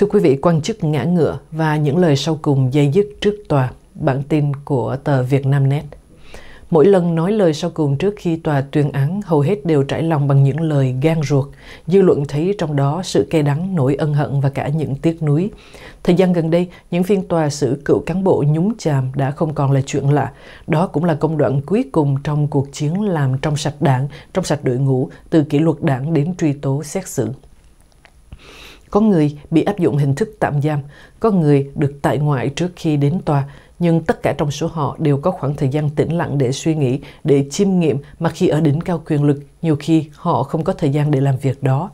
Thưa quý vị, quan chức ngã ngựa và những lời sau cùng dây dứt trước tòa, bản tin của tờ Việt Nam Net. Mỗi lần nói lời sau cùng trước khi tòa tuyên án hầu hết đều trải lòng bằng những lời gan ruột. Dư luận thấy trong đó sự cay đắng, nỗi ân hận và cả những tiếc nuối. Thời gian gần đây, những phiên tòa xử cựu cán bộ nhúng chàm đã không còn là chuyện lạ. Đó cũng là công đoạn cuối cùng trong cuộc chiến làm trong sạch đảng, trong sạch đội ngũ, từ kỷ luật đảng đến truy tố xét xử. Có người bị áp dụng hình thức tạm giam, có người được tại ngoại trước khi đến tòa, nhưng tất cả trong số họ đều có khoảng thời gian tĩnh lặng để suy nghĩ, để chiêm nghiệm mà khi ở đỉnh cao quyền lực, nhiều khi họ không có thời gian để làm việc đó.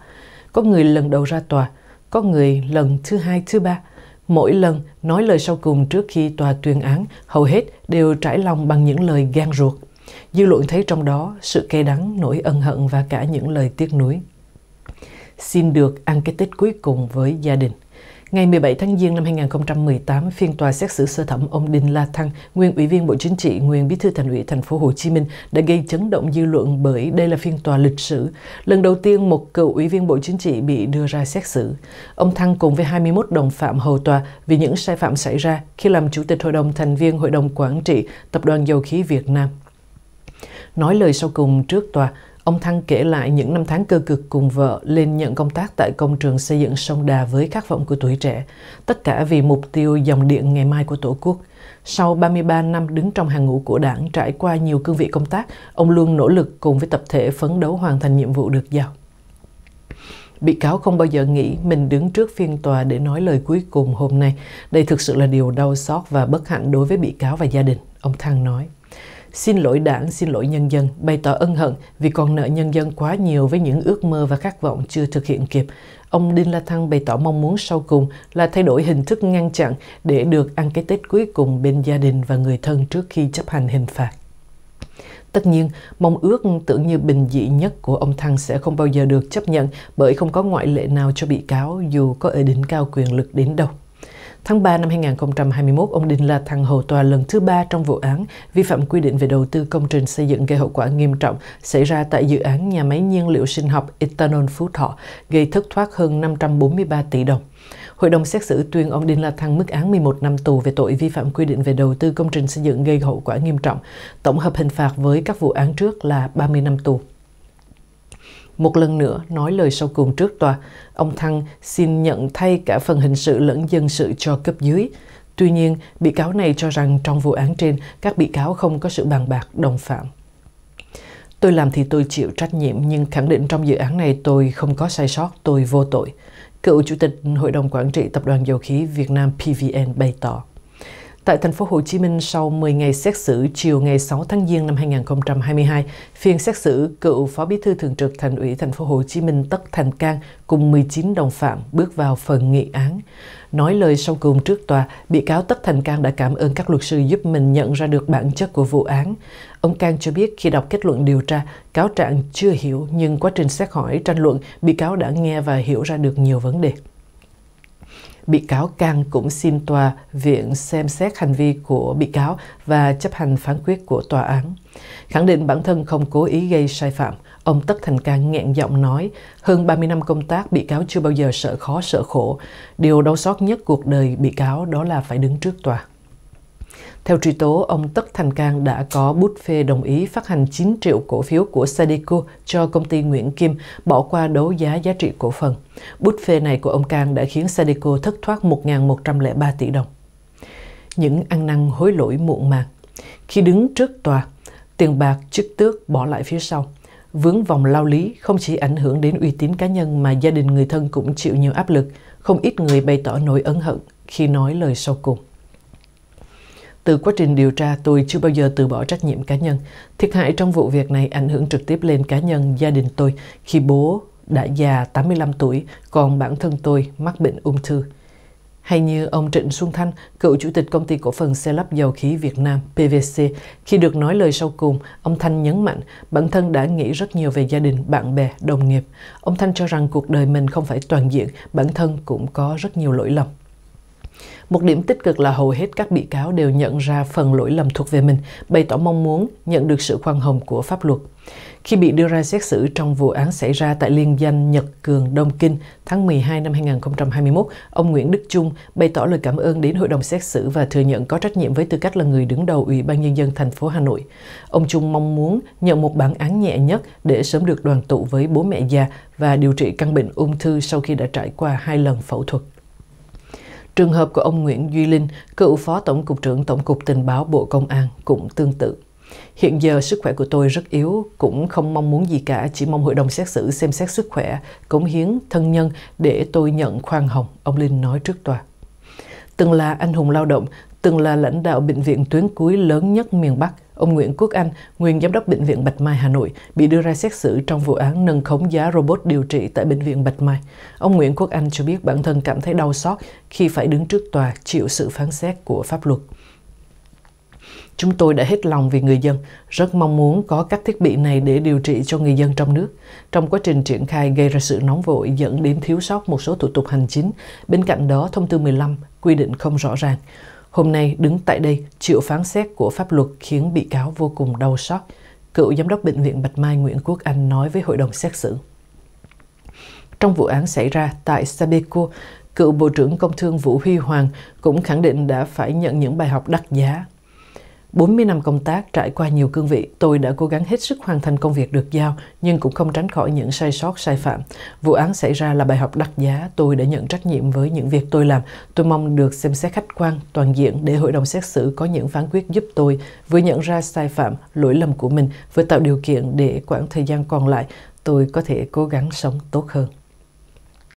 Có người lần đầu ra tòa, có người lần thứ hai, thứ ba. Mỗi lần nói lời sau cùng trước khi tòa tuyên án, hầu hết đều trải lòng bằng những lời gan ruột. Dư luận thấy trong đó sự cay đắng, nỗi ân hận và cả những lời tiếc nuối xin được ăn cái Tết cuối cùng với gia đình. Ngày 17 tháng Giêng năm 2018, phiên tòa xét xử sơ thẩm ông Đinh La Thăng, nguyên ủy viên Bộ Chính trị, nguyên Bí thư Thành ủy Thành phố Hồ Chí Minh đã gây chấn động dư luận bởi đây là phiên tòa lịch sử, lần đầu tiên một cựu ủy viên Bộ Chính trị bị đưa ra xét xử. Ông Thăng cùng với 21 đồng phạm hầu tòa vì những sai phạm xảy ra khi làm chủ tịch hội đồng thành viên Hội đồng quản trị Tập đoàn Dầu khí Việt Nam. Nói lời sau cùng trước tòa, Ông Thăng kể lại những năm tháng cơ cực cùng vợ lên nhận công tác tại công trường xây dựng sông Đà với khát vọng của tuổi trẻ, tất cả vì mục tiêu dòng điện ngày mai của Tổ quốc. Sau 33 năm đứng trong hàng ngũ của đảng trải qua nhiều cương vị công tác, ông luôn nỗ lực cùng với tập thể phấn đấu hoàn thành nhiệm vụ được giao. Bị cáo không bao giờ nghĩ mình đứng trước phiên tòa để nói lời cuối cùng hôm nay. Đây thực sự là điều đau xót và bất hạnh đối với bị cáo và gia đình, ông Thăng nói xin lỗi đảng, xin lỗi nhân dân, bày tỏ ân hận vì còn nợ nhân dân quá nhiều với những ước mơ và khát vọng chưa thực hiện kịp. Ông Đinh La Thăng bày tỏ mong muốn sau cùng là thay đổi hình thức ngăn chặn để được ăn cái Tết cuối cùng bên gia đình và người thân trước khi chấp hành hình phạt. Tất nhiên, mong ước tưởng như bình dị nhất của ông Thăng sẽ không bao giờ được chấp nhận bởi không có ngoại lệ nào cho bị cáo dù có ở đỉnh cao quyền lực đến đâu. Tháng 3 năm 2021, ông Đinh La Thăng hầu tòa lần thứ ba trong vụ án vi phạm quy định về đầu tư công trình xây dựng gây hậu quả nghiêm trọng xảy ra tại dự án nhà máy nhiên liệu sinh học Ethanol Phú Thọ, gây thất thoát hơn 543 tỷ đồng. Hội đồng xét xử tuyên ông Đinh La Thăng mức án 11 năm tù về tội vi phạm quy định về đầu tư công trình xây dựng gây hậu quả nghiêm trọng, tổng hợp hình phạt với các vụ án trước là 30 năm tù. Một lần nữa, nói lời sau cùng trước tòa, ông Thăng xin nhận thay cả phần hình sự lẫn dân sự cho cấp dưới. Tuy nhiên, bị cáo này cho rằng trong vụ án trên, các bị cáo không có sự bàn bạc đồng phạm. Tôi làm thì tôi chịu trách nhiệm nhưng khẳng định trong dự án này tôi không có sai sót, tôi vô tội. Cựu Chủ tịch Hội đồng Quản trị Tập đoàn Dầu khí Việt Nam PVN bày tỏ. Tại thành phố Hồ Chí Minh, sau 10 ngày xét xử chiều ngày 6 tháng Giêng năm 2022, phiên xét xử cựu Phó Bí thư Thường trực Thành ủy thành phố Hồ Chí Minh Tất Thành Cang cùng 19 đồng phạm bước vào phần nghị án. Nói lời sau cùng trước tòa, bị cáo Tất Thành Cang đã cảm ơn các luật sư giúp mình nhận ra được bản chất của vụ án. Ông Cang cho biết khi đọc kết luận điều tra, cáo trạng chưa hiểu nhưng quá trình xét hỏi tranh luận, bị cáo đã nghe và hiểu ra được nhiều vấn đề. Bị cáo Cang cũng xin tòa viện xem xét hành vi của bị cáo và chấp hành phán quyết của tòa án. Khẳng định bản thân không cố ý gây sai phạm, ông Tất Thành Cang nghẹn giọng nói, hơn 30 năm công tác bị cáo chưa bao giờ sợ khó sợ khổ. Điều đau xót nhất cuộc đời bị cáo đó là phải đứng trước tòa. Theo truy tố, ông Tất Thành Cang đã có bút phê đồng ý phát hành 9 triệu cổ phiếu của Sadeco cho công ty Nguyễn Kim, bỏ qua đấu giá giá trị cổ phần. Bút phê này của ông Cang đã khiến Sadeco thất thoát 1.103 tỷ đồng. Những ăn năn hối lỗi muộn màng. Khi đứng trước tòa, tiền bạc chức tước bỏ lại phía sau. Vướng vòng lao lý không chỉ ảnh hưởng đến uy tín cá nhân mà gia đình người thân cũng chịu nhiều áp lực, không ít người bày tỏ nỗi ấn hận khi nói lời sau cùng. Từ quá trình điều tra, tôi chưa bao giờ từ bỏ trách nhiệm cá nhân. Thiệt hại trong vụ việc này ảnh hưởng trực tiếp lên cá nhân, gia đình tôi khi bố đã già 85 tuổi, còn bản thân tôi mắc bệnh ung thư. Hay như ông Trịnh Xuân Thanh, cựu chủ tịch công ty cổ phần xe lắp dầu khí Việt Nam PVC, khi được nói lời sau cùng, ông Thanh nhấn mạnh bản thân đã nghĩ rất nhiều về gia đình, bạn bè, đồng nghiệp. Ông Thanh cho rằng cuộc đời mình không phải toàn diện, bản thân cũng có rất nhiều lỗi lầm. Một điểm tích cực là hầu hết các bị cáo đều nhận ra phần lỗi lầm thuộc về mình, bày tỏ mong muốn nhận được sự khoan hồng của pháp luật. Khi bị đưa ra xét xử trong vụ án xảy ra tại liên danh Nhật Cường Đông Kinh tháng 12 năm 2021, ông Nguyễn Đức Trung bày tỏ lời cảm ơn đến hội đồng xét xử và thừa nhận có trách nhiệm với tư cách là người đứng đầu Ủy ban Nhân dân thành phố Hà Nội. Ông Trung mong muốn nhận một bản án nhẹ nhất để sớm được đoàn tụ với bố mẹ già và điều trị căn bệnh ung thư sau khi đã trải qua hai lần phẫu thuật. Trường hợp của ông Nguyễn Duy Linh, cựu Phó Tổng cục trưởng Tổng cục Tình báo Bộ Công an cũng tương tự. Hiện giờ sức khỏe của tôi rất yếu, cũng không mong muốn gì cả, chỉ mong hội đồng xét xử xem xét sức khỏe, cống hiến, thân nhân để tôi nhận khoan hồng, ông Linh nói trước tòa. Từng là anh hùng lao động, từng là lãnh đạo bệnh viện tuyến cuối lớn nhất miền Bắc, Ông Nguyễn Quốc Anh, nguyên giám đốc Bệnh viện Bạch Mai Hà Nội, bị đưa ra xét xử trong vụ án nâng khống giá robot điều trị tại Bệnh viện Bạch Mai. Ông Nguyễn Quốc Anh cho biết bản thân cảm thấy đau xót khi phải đứng trước tòa chịu sự phán xét của pháp luật. Chúng tôi đã hết lòng vì người dân, rất mong muốn có các thiết bị này để điều trị cho người dân trong nước. Trong quá trình triển khai gây ra sự nóng vội dẫn đến thiếu sót một số thủ tục hành chính. Bên cạnh đó, thông tư 15 quy định không rõ ràng. Hôm nay đứng tại đây chịu phán xét của pháp luật khiến bị cáo vô cùng đau xót. Cựu giám đốc bệnh viện Bạch Mai Nguyễn Quốc Anh nói với hội đồng xét xử. Trong vụ án xảy ra tại Sabeco, cựu Bộ trưởng Công Thương Vũ Huy Hoàng cũng khẳng định đã phải nhận những bài học đắt giá 40 năm công tác trải qua nhiều cương vị, tôi đã cố gắng hết sức hoàn thành công việc được giao, nhưng cũng không tránh khỏi những sai sót, sai phạm. Vụ án xảy ra là bài học đắt giá, tôi đã nhận trách nhiệm với những việc tôi làm. Tôi mong được xem xét khách quan, toàn diện để hội đồng xét xử có những phán quyết giúp tôi vừa nhận ra sai phạm, lỗi lầm của mình, vừa tạo điều kiện để quãng thời gian còn lại tôi có thể cố gắng sống tốt hơn.